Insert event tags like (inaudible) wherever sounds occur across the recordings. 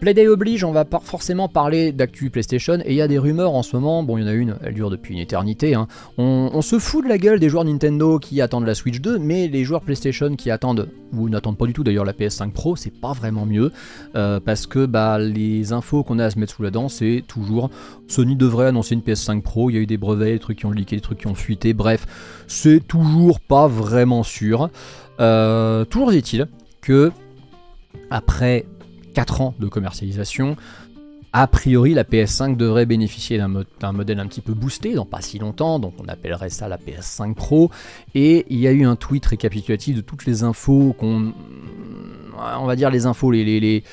Playday oblige, on va pas forcément parler d'actu PlayStation, et il y a des rumeurs en ce moment, bon il y en a une, elle dure depuis une éternité, hein. on, se fout de la gueule des joueurs Nintendo qui attendent la Switch 2, mais les joueurs PlayStation qui attendent, ou n'attendent pas du tout d'ailleurs la PS5 Pro, c'est pas vraiment mieux, euh, parce que bah, les infos qu'on a à se mettre sous la dent, c'est toujours Sony devrait annoncer une PS5 Pro, il y a eu des brevets, des trucs qui ont leaké, des trucs qui ont fuité, bref, c'est toujours pas vraiment sûr. Euh, toujours est-il que après 4 ans de commercialisation, a priori, la PS5 devrait bénéficier d'un, modèle un petit peu boosté dans pas si longtemps, donc on appellerait ça la PS5 Pro. Et il y a eu un tweet récapitulatif de toutes les infos qu'on. On va dire les infos, les, les,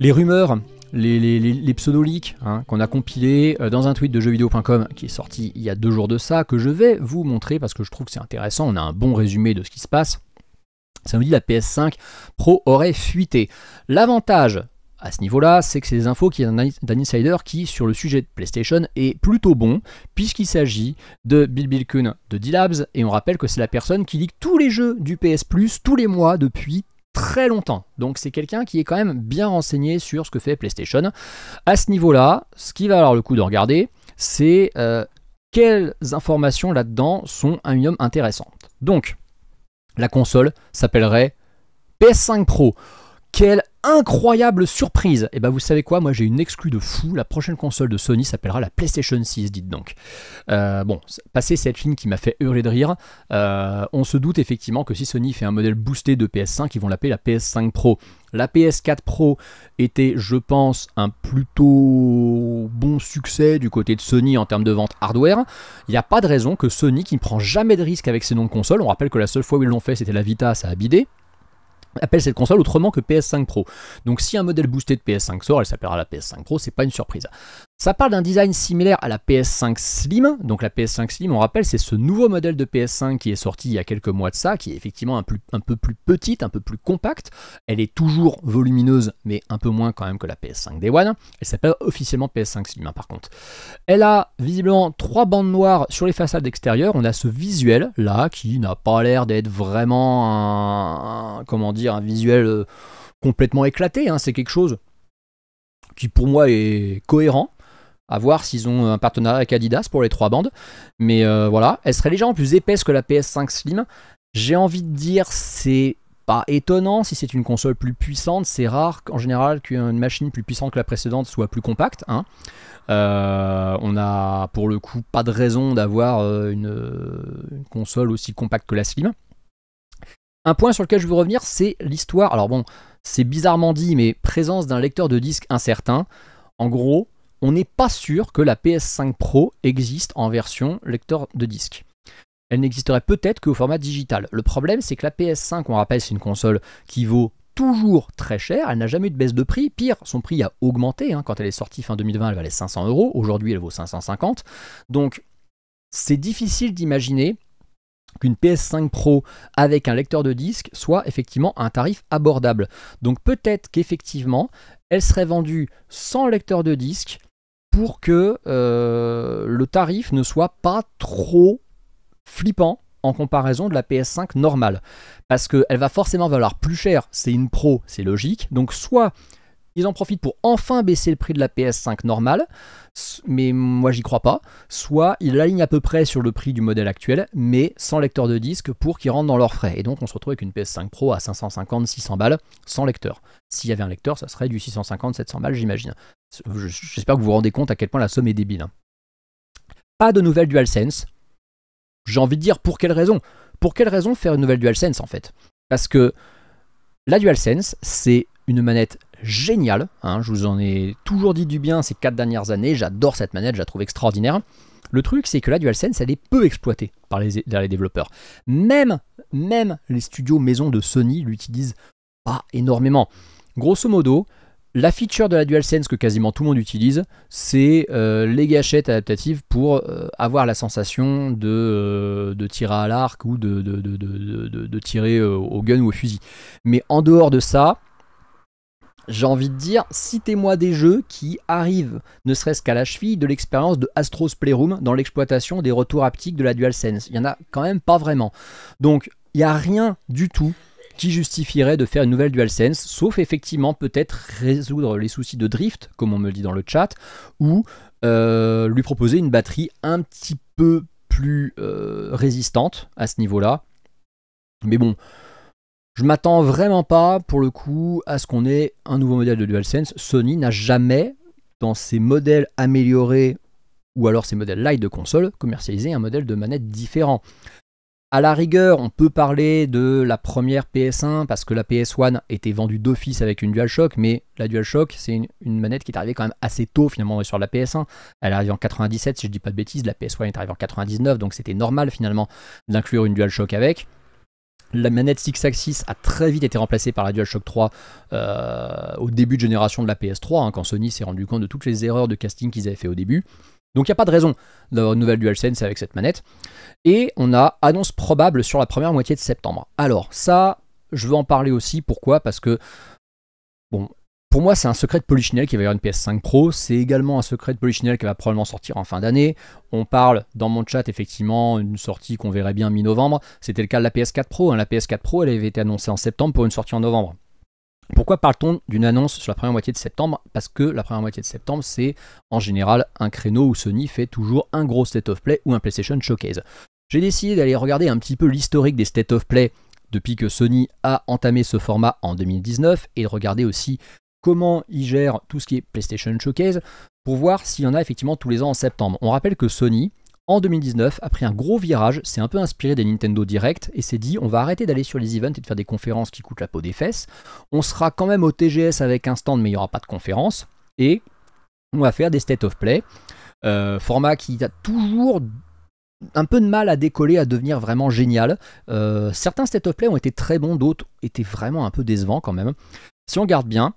les, rumeurs les, les, les pseudo hein, qu'on a compilé euh, dans un tweet de jeuxvideo.com qui est sorti il y a deux jours de ça, que je vais vous montrer parce que je trouve que c'est intéressant, on a un bon résumé de ce qui se passe. Ça nous dit la PS5 Pro aurait fuité. L'avantage à ce niveau-là, c'est que c'est des infos qui d'un insider qui, sur le sujet de PlayStation, est plutôt bon, puisqu'il s'agit de Bill Bilkun de D-Labs, et on rappelle que c'est la personne qui lit tous les jeux du PS Plus tous les mois depuis très longtemps. Donc c'est quelqu'un qui est quand même bien renseigné sur ce que fait PlayStation. À ce niveau-là, ce qui va avoir le coup de regarder, c'est euh, quelles informations là-dedans sont un minimum intéressantes. Donc, la console s'appellerait PS5 Pro. Quelle incroyable surprise Et eh bah ben, vous savez quoi, moi j'ai une exclue de fou, la prochaine console de Sony s'appellera la PlayStation 6, dites donc. Euh, bon, passé cette ligne qui m'a fait hurler de rire, euh, on se doute effectivement que si Sony fait un modèle boosté de PS5, ils vont l'appeler la PS5 Pro. La PS4 Pro était, je pense, un plutôt succès du côté de Sony en termes de vente hardware, il n'y a pas de raison que Sony, qui ne prend jamais de risque avec ses noms de consoles, on rappelle que la seule fois où ils l'ont fait c'était la Vita, ça a bidé, appelle cette console autrement que PS5 Pro. Donc si un modèle boosté de PS5 sort, elle s'appellera la PS5 Pro, c'est pas une surprise. Ça parle d'un design similaire à la PS5 Slim. Donc la PS5 Slim, on rappelle, c'est ce nouveau modèle de PS5 qui est sorti il y a quelques mois de ça, qui est effectivement un, peu plus petite, un peu plus compacte. Elle est toujours volumineuse, mais un peu moins quand même que la PS5 Day One. Elle s'appelle officiellement PS5 Slim hein, par contre. Elle a visiblement trois bandes noires sur les façades extérieures. On a ce visuel là qui n'a pas l'air d'être vraiment un, comment dire, un visuel euh, complètement éclaté. Hein. C'est quelque chose qui pour moi est cohérent à voir s'ils ont un partenariat avec Adidas pour les trois bandes. Mais euh, voilà, elle serait légèrement plus épaisse que la PS5 Slim. J'ai envie de dire, c'est pas étonnant si c'est une console plus puissante. C'est rare en général qu'une machine plus puissante que la précédente soit plus compacte. Hein. Euh, on a pour le coup pas de raison d'avoir euh, une, une console aussi compacte que la Slim. Un point sur lequel je veux revenir, c'est l'histoire. Alors bon, c'est bizarrement dit, mais présence d'un lecteur de disque incertain. En gros, on n'est pas sûr que la PS5 Pro existe en version lecteur de disque. Elle n'existerait peut-être qu'au format digital. Le problème, c'est que la PS5, on rappelle, c'est une console qui vaut toujours très cher, elle n'a jamais eu de baisse de prix, pire, son prix a augmenté, hein. quand elle est sortie fin 2020, elle valait 500 euros, aujourd'hui elle vaut 550, donc c'est difficile d'imaginer qu'une PS5 Pro avec un lecteur de disque soit effectivement un tarif abordable. Donc peut-être qu'effectivement, elle serait vendue sans lecteur de disque pour que euh, le tarif ne soit pas trop flippant en comparaison de la PS5 normale. Parce qu'elle va forcément valoir plus cher, c'est une pro, c'est logique. Donc soit ils en profitent pour enfin baisser le prix de la PS5 normale, mais moi j'y crois pas, soit ils l'alignent à peu près sur le prix du modèle actuel, mais sans lecteur de disque pour qu'ils rentrent dans leurs frais. Et donc on se retrouve avec une PS5 Pro à 550-600 balles sans lecteur. S'il y avait un lecteur, ça serait du 650-700 balles j'imagine. J'espère que vous vous rendez compte à quel point la somme est débile. Hein. Pas de nouvelle DualSense. J'ai envie de dire pour quelle raison Pour quelle raison faire une nouvelle DualSense en fait Parce que la DualSense, c'est une manette géniale. Hein. je vous en ai toujours dit du bien ces 4 dernières années. J'adore cette manette, je la trouve extraordinaire. Le truc, c'est que la DualSense, elle est peu exploitée par les, développeurs. Même, même les studios maison de Sony l'utilisent pas énormément. Grosso modo, la feature de la DualSense que quasiment tout le monde utilise, c'est euh, les gâchettes adaptatives pour euh, avoir la sensation de, euh, de tirer à l'arc ou de, de, de tirer au gun ou au fusil. Mais en dehors de ça, j'ai envie de dire, citez-moi des jeux qui arrivent, ne serait-ce qu'à la cheville, de l'expérience de Astro's Playroom dans l'exploitation des retours haptiques de la DualSense. Il n'y en a quand même pas vraiment. Donc, il n'y a rien du tout qui justifierait de faire une nouvelle DualSense, sauf effectivement peut-être résoudre les soucis de drift, comme on me le dit dans le chat, ou euh, lui proposer une batterie un petit peu plus euh, résistante à ce niveau-là. Mais bon, je m'attends vraiment pas, pour le coup, à ce qu'on ait un nouveau modèle de DualSense. Sony n'a jamais, dans ses modèles améliorés ou alors ses modèles light de console, commercialisé un modèle de manette différent. A la rigueur, on peut parler de la première PS1 parce que la PS1 était vendue d'office avec une DualShock, mais la DualShock, c'est une, manette qui est arrivée quand même assez tôt finalement sur la PS1. Elle est arrivée en 97, si je dis pas de bêtises, la PS1 est arrivée en 99, donc c'était normal finalement d'inclure une DualShock avec. La manette 6 a très vite été remplacée par la DualShock 3 euh, au début de génération de la PS3, hein, quand Sony s'est rendu compte de toutes les erreurs de casting qu'ils avaient fait au début. Donc il n'y a pas de raison d'avoir une nouvelle DualSense avec cette manette. Et on a annonce probable sur la première moitié de septembre. Alors ça, je veux en parler aussi. Pourquoi Parce que, bon, pour moi c'est un secret de Polichinelle qui va y avoir une PS5 Pro. C'est également un secret de Polichinelle qui va probablement sortir en fin d'année. On parle dans mon chat effectivement une sortie qu'on verrait bien mi-novembre. C'était le cas de la PS4 Pro. Hein. La PS4 Pro, elle avait été annoncée en septembre pour une sortie en novembre. Pourquoi parle-t-on d'une annonce sur la première moitié de septembre Parce que la première moitié de septembre, c'est en général un créneau où Sony fait toujours un gros State of Play ou un PlayStation Showcase. J'ai décidé d'aller regarder un petit peu l'historique des State of Play depuis que Sony a entamé ce format en 2019 et de regarder aussi comment ils gèrent tout ce qui est PlayStation Showcase pour voir s'il y en a effectivement tous les ans en septembre. On rappelle que Sony, en 2019 a un gros virage, s'est un peu inspiré des Nintendo Direct et s'est dit on va arrêter d'aller sur les events et de faire des conférences qui coûtent la peau des fesses. On sera quand même au TGS avec un stand mais il n'y aura pas de conférence et on va faire des state of play. Euh, format qui a toujours un peu de mal à décoller, à devenir vraiment génial. Euh, certains state of play ont été très bons, d'autres étaient vraiment un peu décevants quand même. Si on garde bien,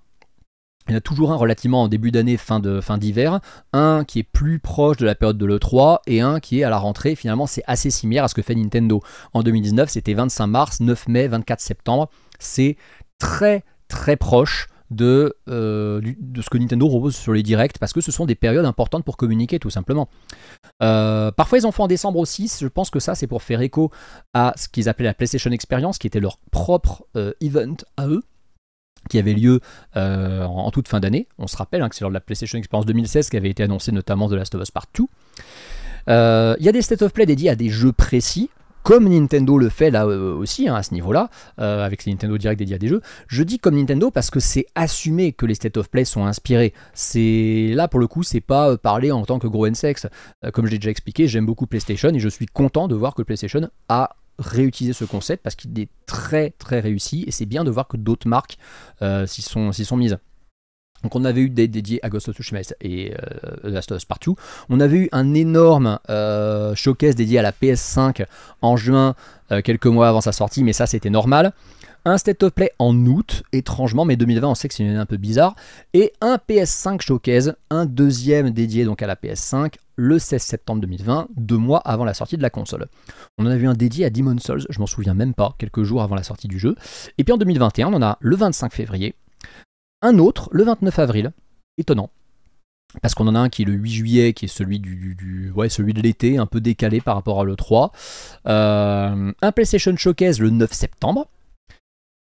il y en a toujours un relativement en début d'année, fin d'hiver, un qui est plus proche de la période de l'E3 et un qui est à la rentrée. Finalement, c'est assez similaire à ce que fait Nintendo. En 2019, c'était 25 mars, 9 mai, 24 septembre. C'est très très proche euh, de, ce que Nintendo propose sur les directs parce que ce sont des périodes importantes pour communiquer tout simplement. Euh, parfois ils en font en décembre aussi, je pense que ça c'est pour faire écho à ce qu'ils appelaient la PlayStation Experience qui était leur propre euh, event à eux qui avait lieu euh, en, toute fin d'année. On se rappelle hein, que c'est lors de la PlayStation Experience 2016 qui avait été annoncé notamment The Last of Us Part 2. Euh, il y a des state of play dédiés à des jeux précis, comme Nintendo le fait là euh, aussi, hein, à ce niveau-là, avec les Nintendo Direct dédiés à des jeux. Je dis comme Nintendo parce que c'est assumé que les state of play sont inspirés. C'est là pour le coup, c'est pas parler en tant que gros N-sex. Comme l'ai déjà expliqué, j'aime beaucoup PlayStation et je suis content de voir que PlayStation a réutiliser ce concept parce qu'il est très très réussi et c'est bien de voir que d'autres marques euh, s'y sont, mises. Donc on avait eu des dédiés à Ghost of Tsushima et euh, Last of Us Part On avait eu un énorme euh, showcase dédié à la PS5 en juin, quelques mois avant sa sortie, mais ça c'était normal un State of Play en août, étrangement, mais 2020 on sait que c'est une année un peu bizarre, et un PS5 Showcase, un deuxième dédié donc à la PS5 le 16 septembre 2020, deux mois avant la sortie de la console. On en a vu un dédié à Demon's Souls, je m'en souviens même pas, quelques jours avant la sortie du jeu. Et puis en 2021, on en a le 25 février, un autre le 29 avril, étonnant. Parce qu'on en a un qui est le 8 juillet, qui est celui, du, ouais, celui de l'été, un peu décalé par rapport à l'E3. Euh, un PlayStation Showcase le 9 septembre.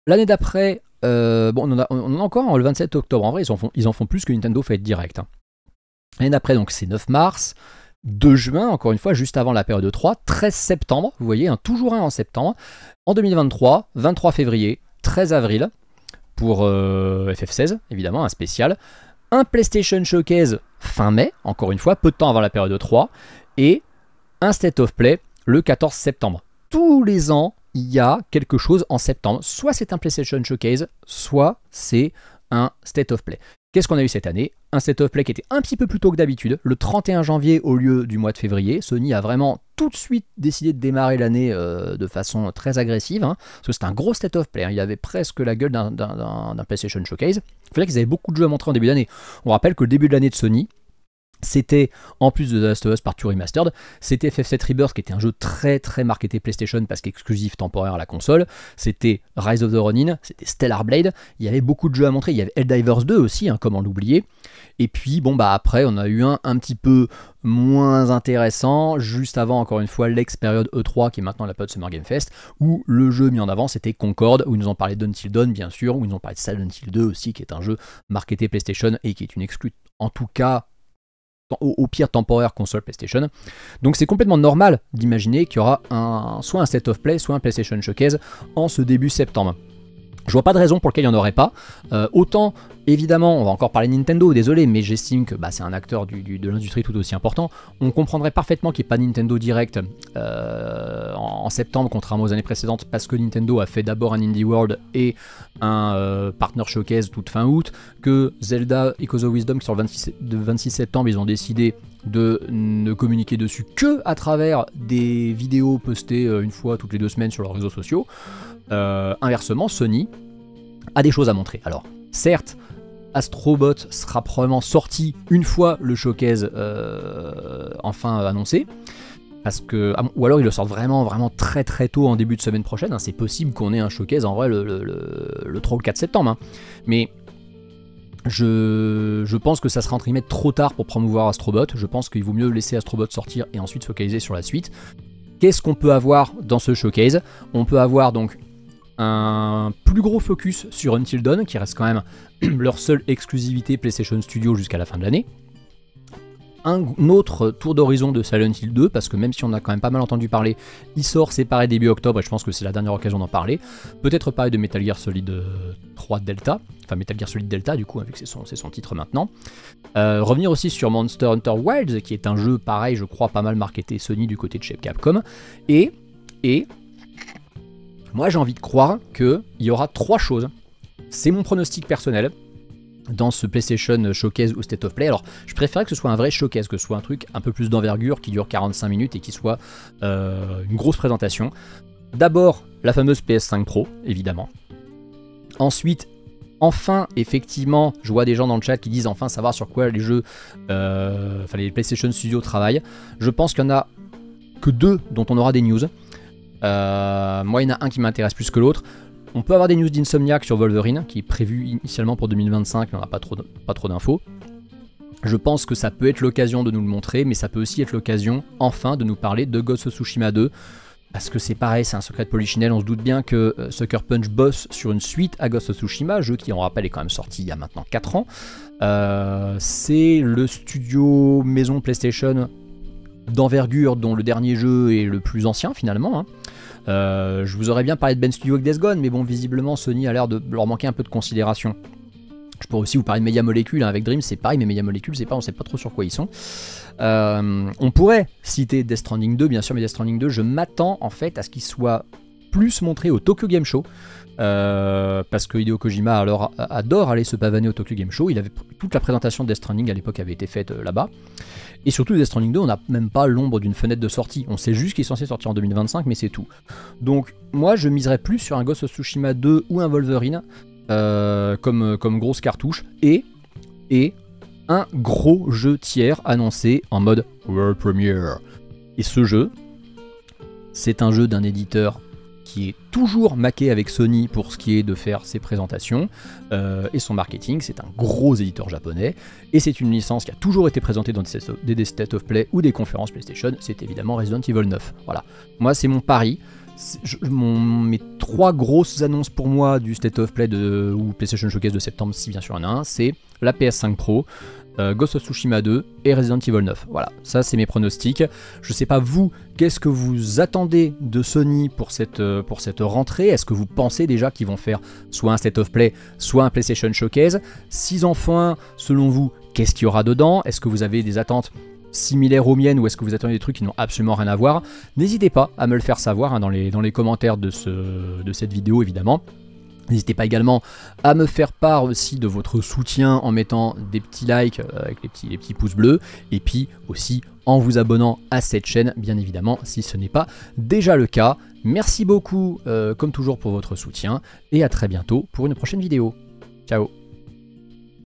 L'année d'après, euh, on en, a, encore hein, le 27 octobre. En vrai, ils en font, plus que Nintendo fait direct. Hein. L'année d'après, donc c'est 9 mars. 2 juin, encore une fois, juste avant la période 3, 13 septembre, vous voyez, hein, toujours un en septembre. En 2023, 23 février, 13 avril, pour euh, FF16, évidemment, un spécial. Un PlayStation Showcase fin mai, encore une fois, peu de temps avant la période 3. Et un State of Play le 14 septembre. Tous les ans, il y a quelque chose en septembre. Soit c'est un PlayStation Showcase, soit c'est un State of Play. Qu'est-ce qu'on a eu cette année Un State of Play qui était un petit peu plus tôt que d'habitude, le 31 janvier au lieu du mois de février. Sony a vraiment tout de suite décidé de démarrer l'année euh, de façon très agressive, hein. parce que c'était un gros State of Play. Hein. Il y avait presque la gueule d'un PlayStation Showcase. Il fallait qu'ils avaient beaucoup de jeux à montrer en début d'année. On rappelle que le début de l'année de Sony, c'était, en plus de The Last of Us par Two Remastered, c'était FF7 Rebirth qui était un jeu très très marketé PlayStation parce qu'exclusif temporaire à la console. C'était Rise of the Ronin, c'était Stellar Blade. Il y avait beaucoup de jeux à montrer. Il y avait Helldivers 2 aussi, hein, comment l'oublier. Et puis, bon, bah après, on a eu un un petit peu moins intéressant, juste avant, encore une fois, l'ex-période E3 qui est maintenant la période Summer Game Fest, où le jeu mis en avant c'était Concorde, où ils nous ont parlé d'Until Dawn, bien sûr, où ils nous ont parlé de Silent Hill 2 aussi, qui est un jeu marketé PlayStation et qui est une exclue en tout cas au, pire temporaire console PlayStation. Donc c'est complètement normal d'imaginer qu'il y aura un, soit un set of play, soit un PlayStation Showcase en ce début septembre. Je vois pas de raison pour laquelle il n'y en aurait pas. Euh, autant, évidemment, on va encore parler Nintendo, désolé, mais j'estime que bah, c'est un acteur de l'industrie tout aussi important. On comprendrait parfaitement qu'il n'y ait pas Nintendo Direct euh, en, septembre, contrairement aux années précédentes, parce que Nintendo a fait d'abord un Indie World et un euh, Partner Showcase toute fin août, que Zelda Echoes of Wisdom, qui le le 26 septembre, ils ont décidé de ne communiquer dessus que à travers des vidéos postées euh, une fois toutes les deux semaines sur leurs réseaux sociaux. Euh, inversement, Sony a des choses à montrer. Alors, certes, Astrobot sera probablement sorti une fois le showcase euh, enfin annoncé. Parce que, ah ou alors il le sort vraiment, vraiment très très tôt en début de semaine prochaine. Hein. C'est possible qu'on ait un showcase en vrai le, le, le 4 septembre. Hein. Mais je, pense que ça sera entre guillemets trop tard pour promouvoir Astrobot. Je pense qu'il vaut mieux laisser Astrobot sortir et ensuite focaliser sur la suite. Qu'est-ce qu'on peut avoir dans ce showcase On peut avoir donc un plus gros focus sur Until Dawn, qui reste quand même (clears throat) leur seule exclusivité PlayStation Studio jusqu'à la fin de l'année un, autre tour d'horizon de Silent Hill 2, parce que même si on a quand même pas mal entendu parler, il sort séparé début octobre, et je pense que c'est la dernière occasion d'en parler. Peut-être pareil de Metal Gear Solid 3 euh, Delta, enfin Metal Gear Solid Delta du coup, vu que c'est son, titre maintenant. Euh, revenir aussi sur Monster Hunter Wilds, qui est un jeu pareil, je crois, pas mal marketé Sony du côté de chez Capcom. Et, et, moi j'ai envie de croire qu'il y aura trois choses. C'est mon pronostic personnel, dans ce PlayStation Showcase ou State of Play. Alors, je préférais que ce soit un vrai showcase, que ce soit un truc un peu plus d'envergure, qui dure 45 minutes et qui soit euh, une grosse présentation. D'abord, la fameuse PS5 Pro, évidemment. Ensuite, enfin, effectivement, je vois des gens dans le chat qui disent enfin savoir sur quoi les jeux, euh, enfin les PlayStation Studios travaillent. Je pense qu'il y en a que deux dont on aura des news. Euh, moi, il y en a un qui m'intéresse plus que l'autre. On peut avoir des news d'Insomniac sur Wolverine, qui est prévu initialement pour 2025, mais on n'a pas trop, d'infos. Je pense que ça peut être l'occasion de nous le montrer, mais ça peut aussi être l'occasion, enfin, de nous parler de Ghost of Tsushima 2. Parce que c'est pareil, c'est un secret de on se doute bien que euh, Sucker Punch bosse sur une suite à Ghost of Tsushima, jeu qui, en rappelle, est quand même sorti il y a maintenant 4 ans. Euh, c'est le studio maison PlayStation d'envergure dont le dernier jeu est le plus ancien finalement. Hein. Euh, je vous aurais bien parlé de Ben Studio avec Death Gone, mais bon, visiblement, Sony a l'air de leur manquer un peu de considération. Je pourrais aussi vous parler de Media Molecule, hein, avec Dream c'est pareil, mais Media Molecule, c'est pas, on sait pas trop sur quoi ils sont. Euh, on pourrait citer Death Stranding 2, bien sûr, mais Death Stranding 2, je m'attends en fait à ce qu'il soit plus montré au Tokyo Game Show. Euh, parce que Hideo Kojima alors, adore aller se pavaner au Tokyo Game Show. Il avait, toute la présentation de Death Stranding à l'époque avait été faite euh, là-bas. Et surtout, Death Stranding 2, on n'a même pas l'ombre d'une fenêtre de sortie. On sait juste qu'il est censé sortir en 2025, mais c'est tout. Donc, moi, je miserais plus sur un Ghost of Tsushima 2 ou un Wolverine euh, comme, grosse cartouche. Et, et un gros jeu tiers annoncé en mode World Premiere. Et ce jeu, c'est un jeu d'un éditeur qui est toujours maqué avec Sony pour ce qui est de faire ses présentations euh, et son marketing. C'est un gros éditeur japonais et c'est une licence qui a toujours été présentée dans des State of Play ou des conférences PlayStation. C'est évidemment Resident Evil 9. Voilà. Moi, c'est mon pari mes trois grosses annonces pour moi du State of Play de, ou PlayStation Showcase de septembre, si bien sûr il y en a un, c'est la PS5 Pro, euh, Ghost of Tsushima 2 et Resident Evil 9. Voilà, ça c'est mes pronostics. Je sais pas vous, qu'est-ce que vous attendez de Sony pour cette, euh, pour cette rentrée Est-ce que vous pensez déjà qu'ils vont faire soit un State of Play, soit un PlayStation Showcase Si enfin, selon vous, qu'est-ce qu'il y aura dedans Est-ce que vous avez des attentes similaires aux miennes ou est-ce que vous attendez des trucs qui n'ont absolument rien à voir, n'hésitez pas à me le faire savoir hein, dans, les, dans les commentaires de, ce, de cette vidéo évidemment. N'hésitez pas également à me faire part aussi de votre soutien en mettant des petits likes euh, avec les petits, les petits pouces bleus et puis aussi en vous abonnant à cette chaîne bien évidemment si ce n'est pas déjà le cas. Merci beaucoup euh, comme toujours pour votre soutien et à très bientôt pour une prochaine vidéo. Ciao